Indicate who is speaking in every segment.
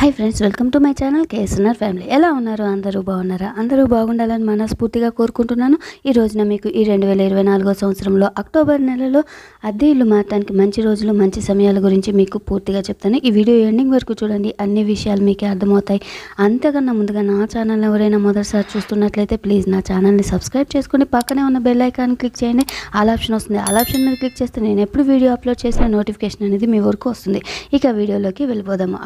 Speaker 1: hi friends welcome to my channel KSNR family ఎలా ఉన్నారు అందరూ బాగున్నారా అందరూ బాగుండాలని మనస్ఫూర్తిగా కోరుకుంటున్నాను ఈ రోజున మీకు ఈ రెండు వేల ఇరవై నాలుగో సంవత్సరంలో అక్టోబర్ నెలలో అద్దె ఇల్లు మారటానికి మంచి రోజులు మంచి సమయాల గురించి మీకు పూర్తిగా చెప్తాను ఈ వీడియో ఎండింగ్ వరకు చూడండి అన్ని విషయాలు మీకే అర్థమవుతాయి అంతకన్నా ముందుగా నా ఛానల్ ఎవరైనా మొదటిసారి చూస్తున్నట్లయితే ప్లీజ్ నా ఛానల్ని సబ్స్క్రైబ్ చేసుకుని పక్కనే ఉన్న బెల్ ఐకాన్ క్లిక్ చేయండి ఆల్ ఆప్షన్ వస్తుంది ఆల్ ఆప్షన్ మీద క్లిక్ చేస్తే నేను ఎప్పుడు వీడియో అప్లోడ్ చేసిన నోటిఫికేషన్ అనేది మీ వరకు వస్తుంది ఇక వీడియోలోకి వెళ్ళిపోదాము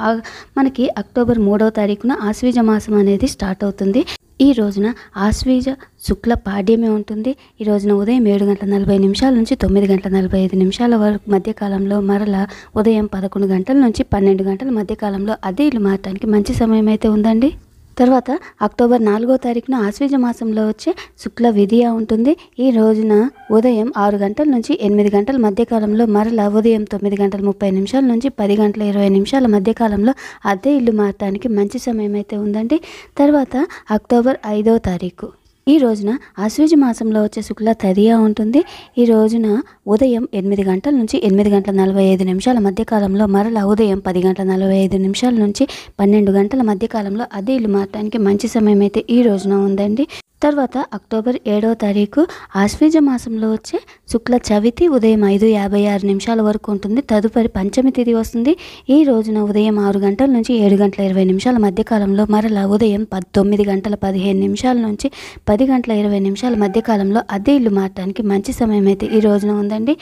Speaker 1: మనకి మనకి అక్టోబర్ మూడవ తారీఖున ఆశ్వీజ మాసం అనేది స్టార్ట్ అవుతుంది ఈ రోజున ఆశ్వీజ శుక్ల పాడ్యమే ఉంటుంది ఈ రోజున ఉదయం ఏడు గంటల నలభై నిమిషాల నుంచి తొమ్మిది గంటల నలభై ఐదు నిమిషాల వరకు మధ్యకాలంలో మరలా ఉదయం పదకొండు గంటల నుంచి పన్నెండు గంటల మధ్యకాలంలో అదే ఇల్లు మారటానికి మంచి సమయం అయితే ఉందండి తర్వాత అక్టోబర్ నాలుగో తారీఖున ఆశ్వీజ మాసంలో వచ్చే శుక్ల విధియ ఉంటుంది ఈ రోజున ఉదయం ఆరు గంటల నుంచి ఎనిమిది గంటల మధ్యకాలంలో మరలా ఉదయం తొమ్మిది గంటల ముప్పై నిమిషాల నుంచి పది గంటల ఇరవై నిమిషాల మధ్యకాలంలో అద్దె ఇల్లు మారటానికి మంచి సమయం అయితే ఉందండి తర్వాత అక్టోబర్ ఐదో తారీఖు ఈ రోజున ఆశ్వేజ మాసంలో వచ్చే శుక్ల తదియా ఉంటుంది ఈ రోజున ఉదయం ఎనిమిది గంటల నుంచి ఎనిమిది గంటల నలభై ఐదు నిమిషాల మధ్యకాలంలో మరలా ఉదయం పది గంటల నలభై ఐదు నిమిషాల నుంచి పన్నెండు గంటల మధ్యకాలంలో అదే ఇల్లు మారటానికి మంచి సమయం అయితే ఈ రోజున ఉందండి తర్వాత అక్టోబర్ ఏడో తారీఖు ఆశ్వీజ మాసంలో వచ్చే శుక్ల చవితి ఉదయం ఐదు యాభై ఆరు నిమిషాల వరకు ఉంటుంది తదుపరి పంచమి తిథి వస్తుంది ఈ రోజున ఉదయం ఆరు గంటల నుంచి ఏడు గంటల ఇరవై నిమిషాల మధ్యకాలంలో మరలా ఉదయం తొమ్మిది గంటల పదిహేను నిమిషాల నుంచి పది గంటల ఇరవై నిమిషాల మధ్యకాలంలో అద్దె ఇల్లు మారటానికి మంచి సమయం అయితే ఈ రోజున ఉందండి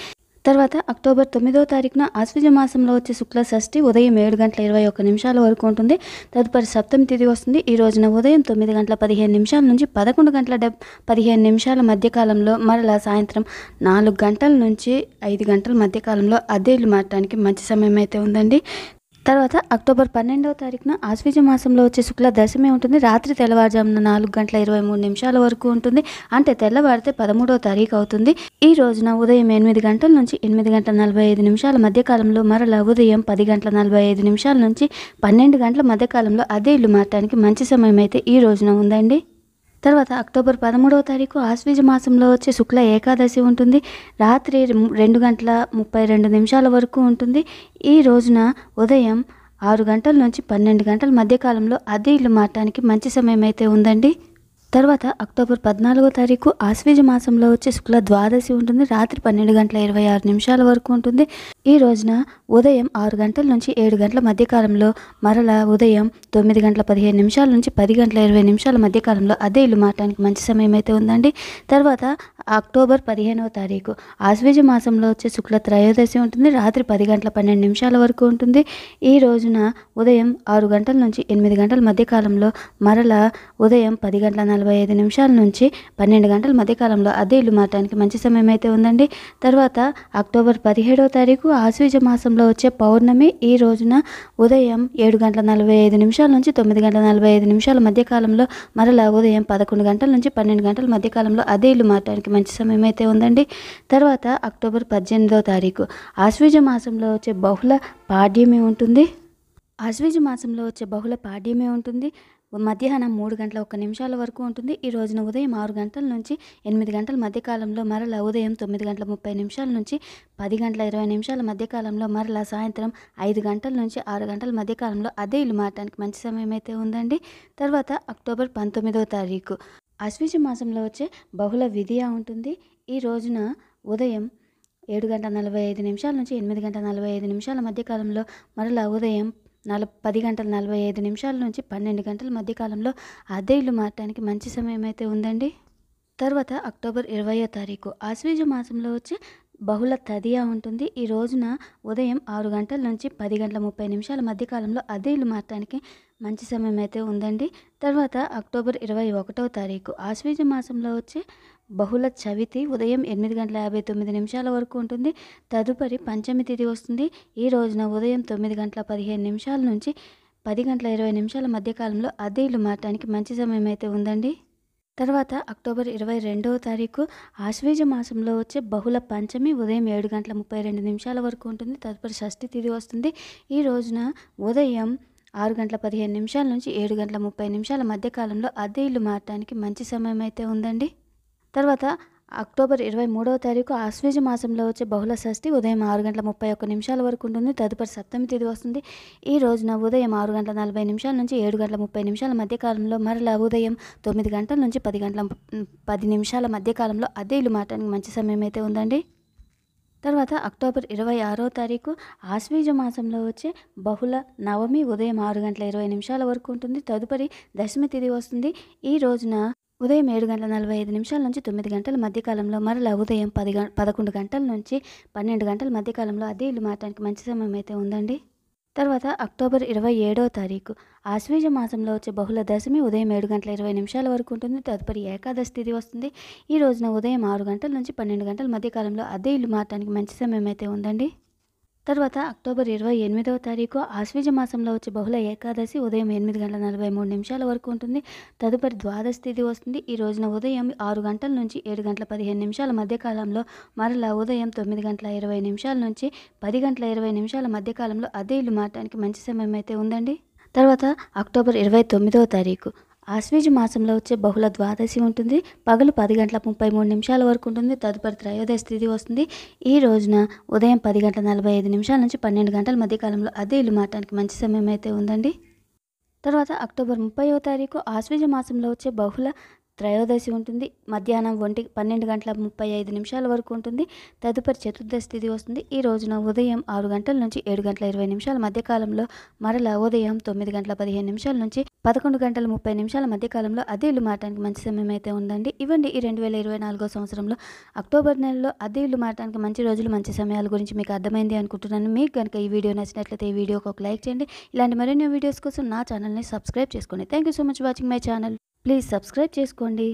Speaker 1: తర్వాత అక్టోబర్ తొమ్మిదో తారీఖున ఆశ్వజ మాసంలో వచ్చే శుక్ల షష్ఠి ఉదయం ఏడు గంటల ఇరవై ఒక్క నిమిషాల వరకు ఉంటుంది తదుపరి సప్తమి తిథి వస్తుంది ఈ రోజున ఉదయం తొమ్మిది గంటల పదిహేను నిమిషాల నుంచి పదకొండు గంటల డెబ్ పదిహేను నిమిషాల మధ్యకాలంలో మరలా సాయంత్రం నాలుగు గంటల నుంచి ఐదు గంటల మధ్యకాలంలో అద్దేళ్ళు మారటానికి మంచి సమయం అయితే ఉందండి తర్వాత అక్టోబర్ పన్నెండవ తారీఖున ఆశ్వీజ మాసంలో వచ్చే శుక్ల దశమి ఉంటుంది రాత్రి తెల్లవారుజామున నాలుగు గంటల ఇరవై మూడు నిమిషాల వరకు ఉంటుంది అంటే తెల్లవారితే పదమూడవ తారీఖు అవుతుంది ఈ రోజున ఉదయం ఎనిమిది గంటల నుంచి ఎనిమిది గంటల నలభై ఐదు నిమిషాల మధ్యకాలంలో మరలా ఉదయం పది గంటల నలభై ఐదు నిమిషాల నుంచి పన్నెండు గంటల మధ్యకాలంలో అదే ఇల్లు మారటానికి మంచి సమయం అయితే ఈ రోజున ఉందండి తర్వాత అక్టోబర్ పదమూడవ తారీఖు ఆశ్వీజ మాసంలో వచ్చే శుక్ల ఏకాదశి ఉంటుంది రాత్రి రెండు గంటల ముప్పై రెండు నిమిషాల వరకు ఉంటుంది ఈ రోజున ఉదయం ఆరు గంటల నుంచి పన్నెండు గంటల మధ్యకాలంలో అదే ఇల్లు మారటానికి మంచి సమయం అయితే ఉందండి తర్వాత అక్టోబర్ పద్నాలుగో తారీఖు ఆశ్వేజ మాసంలో వచ్చే శుక్ల ద్వాదశి ఉంటుంది రాత్రి పన్నెండు గంటల ఇరవై ఆరు నిమిషాల వరకు ఉంటుంది ఈ రోజున ఉదయం ఆరు గంటల నుంచి ఏడు గంటల మధ్యకాలంలో మరల ఉదయం తొమ్మిది గంటల పదిహేను నిమిషాల నుంచి పది గంటల ఇరవై నిమిషాల మధ్యకాలంలో అదే ఇల్లు మారటానికి మంచి సమయం అయితే ఉందండి తర్వాత అక్టోబర్ పదిహేనవ తారీఖు ఆశ్వేజ మాసంలో వచ్చే శుక్ల త్రయోదశి ఉంటుంది రాత్రి పది గంటల పన్నెండు నిమిషాల వరకు ఉంటుంది ఈ రోజున ఉదయం ఆరు గంటల నుంచి ఎనిమిది గంటల మధ్యకాలంలో మరల ఉదయం పది గంటల నలభై ఐదు నిమిషాల నుంచి పన్నెండు గంటల మధ్యకాలంలో అదే ఇల్లు మారటానికి మంచి సమయం అయితే ఉందండి తర్వాత అక్టోబర్ పదిహేడవ తారీఖు ఆశ్వీజ మాసంలో వచ్చే పౌర్ణమి ఈ రోజున ఉదయం ఏడు గంటల నలభై ఐదు నిమిషాల నుంచి తొమ్మిది గంటల నలభై ఐదు నిమిషాల మధ్యకాలంలో మరలా ఉదయం పదకొండు గంటల నుంచి పన్నెండు గంటల మధ్యకాలంలో అదే ఇల్లు మారటానికి మంచి సమయం అయితే ఉందండి తర్వాత అక్టోబర్ పద్దెనిమిదవ తారీఖు ఆశ్వీజ మాసంలో వచ్చే బహుళ పాడ్యమే ఉంటుంది ఆశ్వీజ మాసంలో వచ్చే బహుళ పాడ్యమే ఉంటుంది మధ్యాహ్నం మూడు గంటల ఒక్క నిమిషాల వరకు ఉంటుంది ఈ రోజున ఉదయం ఆరు గంటల నుంచి ఎనిమిది గంటల మధ్యకాలంలో మరలా ఉదయం తొమ్మిది గంటల ముప్పై నిమిషాల నుంచి పది గంటల ఇరవై నిమిషాల మధ్యకాలంలో మరలా సాయంత్రం ఐదు గంటల నుంచి ఆరు గంటల మధ్యకాలంలో అదే ఇల్లు మారటానికి మంచి సమయం అయితే ఉందండి తర్వాత అక్టోబర్ పంతొమ్మిదవ తారీఖు అశ్విజ మాసంలో వచ్చే బహుళ విధియ ఉంటుంది ఈ రోజున ఉదయం ఏడు గంట నలభై ఐదు నిమిషాల నుంచి ఎనిమిది గంట నలభై ఐదు నిమిషాల మధ్యకాలంలో మరలా ఉదయం నల పది గంటల నలభై ఐదు నిమిషాల నుంచి పన్నెండు గంటల మధ్యకాలంలో అద్దె ఇల్లు మారటానికి మంచి సమయం అయితే ఉందండి తర్వాత అక్టోబర్ ఇరవయో తారీఖు ఆశ్వీజ మాసంలో వచ్చే బహుళ తదియా ఉంటుంది ఈ రోజున ఉదయం ఆరు గంటల నుంచి పది గంటల ముప్పై నిమిషాల మధ్యకాలంలో అదే ఇల్లు మారటానికి మంచి సమయం అయితే ఉందండి తర్వాత అక్టోబర్ ఇరవై ఒకటో తారీఖు ఆశ్వీజ మాసంలో వచ్చే బహుళ చవితి ఉదయం ఎనిమిది గంటల యాభై తొమ్మిది నిమిషాల వరకు ఉంటుంది తదుపరి పంచమి తిథి వస్తుంది ఈ రోజున ఉదయం తొమ్మిది గంటల పదిహేను నిమిషాల నుంచి పది గంటల ఇరవై నిమిషాల మధ్యకాలంలో అద్దె ఇల్లు మారటానికి మంచి సమయం అయితే ఉందండి తర్వాత అక్టోబర్ ఇరవై రెండవ తారీఖు ఆశ్వేజ మాసంలో వచ్చే బహుళ పంచమి ఉదయం ఏడు గంటల ముప్పై రెండు నిమిషాల వరకు ఉంటుంది తదుపరి షష్ఠి తిథి వస్తుంది ఈ రోజున ఉదయం ఆరు గంటల పదిహేను నిమిషాల నుంచి ఏడు గంటల ముప్పై నిమిషాల మధ్యకాలంలో అద్దె ఇల్లు మారటానికి మంచి సమయం అయితే ఉందండి తర్వాత అక్టోబర్ ఇరవై మూడవ తారీఖు ఆశ్వేజ మాసంలో వచ్చే బహుళ షష్ఠి ఉదయం ఆరు గంటల ముప్పై ఒక్క నిమిషాల వరకు ఉంటుంది తదుపరి సప్తమి తిథి వస్తుంది ఈ రోజున ఉదయం ఆరు గంటల నలభై నిమిషాల నుంచి ఏడు గంటల ముప్పై నిమిషాల మధ్యకాలంలో మరల ఉదయం తొమ్మిది గంటల నుంచి పది గంటల పది నిమిషాల మధ్యకాలంలో అదే ఇల్లు మాటానికి మంచి సమయం అయితే ఉందండి తర్వాత అక్టోబర్ ఇరవై ఆరో తారీఖు ఆశ్వీజ మాసంలో వచ్చే బహుళ నవమి ఉదయం ఆరు గంటల ఇరవై నిమిషాల వరకు ఉంటుంది తదుపరి దశమి తిథి వస్తుంది ఈ రోజున ఉదయం ఏడు గంటల నలభై ఐదు నిమిషాల నుంచి తొమ్మిది గంటల మధ్యకాలంలో మరలా ఉదయం పది గం పదకొండు గంటల నుంచి పన్నెండు గంటల మధ్యకాలంలో అదే ఇల్లు మారడానికి మంచి సమయం అయితే ఉందండి తర్వాత అక్టోబర్ ఇరవై ఏడో తారీఖు ఆశ్వీజ మాసంలో వచ్చే బహుళ దశమి ఉదయం ఏడు గంటల ఇరవై నిమిషాల వరకు ఉంటుంది తదుపరి ఏకాదశి తిథి వస్తుంది ఈ రోజున ఉదయం ఆరు గంటల నుంచి పన్నెండు గంటల మధ్యకాలంలో అదే ఇల్లు మారడానికి మంచి సమయం అయితే ఉందండి తర్వాత అక్టోబర్ ఇరవై ఎనిమిదవ తారీఖు ఆశ్వీజ మాసంలో వచ్చే బహుళ ఏకాదశి ఉదయం ఎనిమిది గంటల నలభై మూడు నిమిషాల వరకు ఉంటుంది తదుపరి ద్వాదశ తిథి వస్తుంది ఈ రోజున ఉదయం ఆరు గంటల నుంచి ఏడు గంటల పదిహేను నిమిషాల మధ్యకాలంలో మరలా ఉదయం తొమ్మిది గంటల ఇరవై నిమిషాల నుంచి పది గంటల ఇరవై నిమిషాల మధ్యకాలంలో అదే ఇల్లు మారటానికి మంచి సమయం అయితే ఉందండి తర్వాత అక్టోబర్ ఇరవై తొమ్మిదవ తారీఖు ఆశ్వీజ మాసంలో వచ్చే బహుళ ద్వాదశి ఉంటుంది పగలు పది గంటల ముప్పై మూడు నిమిషాల వరకు ఉంటుంది తదుపరి త్రయోదశి తిథి వస్తుంది ఈ రోజున ఉదయం పది గంటల నలభై ఐదు నిమిషాల నుంచి పన్నెండు గంటల మధ్యకాలంలో అదే ఇల్లు మారటానికి మంచి సమయం అయితే ఉందండి తర్వాత అక్టోబర్ ముప్పైవ తారీఖు ఆశ్వీజ మాసంలో వచ్చే బహుళ త్రయోదశి ఉంటుంది మధ్యాహ్నం ఒంటి పన్నెండు గంటల ముప్పై ఐదు నిమిషాల వరకు ఉంటుంది తదుపరి చతుర్దశి తిథి వస్తుంది ఈ రోజున ఉదయం ఆరు గంటల నుంచి ఏడు గంటల ఇరవై నిమిషాల మధ్యకాలంలో మరల ఉదయం తొమ్మిది గంటల పదిహేను నిమిషాల నుంచి పదకొండు గంటల ముప్పై నిమిషాల మధ్యకాలంలో అద్దెలు మారటానికి మంచి సమయం అయితే ఉందండి ఇవ్వండి ఈ రెండు వేల ఇరవై నాలుగో సంవత్సరంలో అక్టోబర్ నెలలో ఇల్లు మారటానికి మంచి రోజులు మంచి సమయాల గురించి మీకు అర్థమైంది అనుకుంటున్నాను మీకు కనుక ఈ వీడియో నచ్చినట్లయితే ఈ వీడియోకి ఒక లైక్ చేయండి ఇలాంటి మరిన్ని వీడియోస్ కోసం నా ఛానల్ని సబ్స్క్రైబ్ చేసుకోండి thank you so much watching my channel please subscribe చేసుకోండి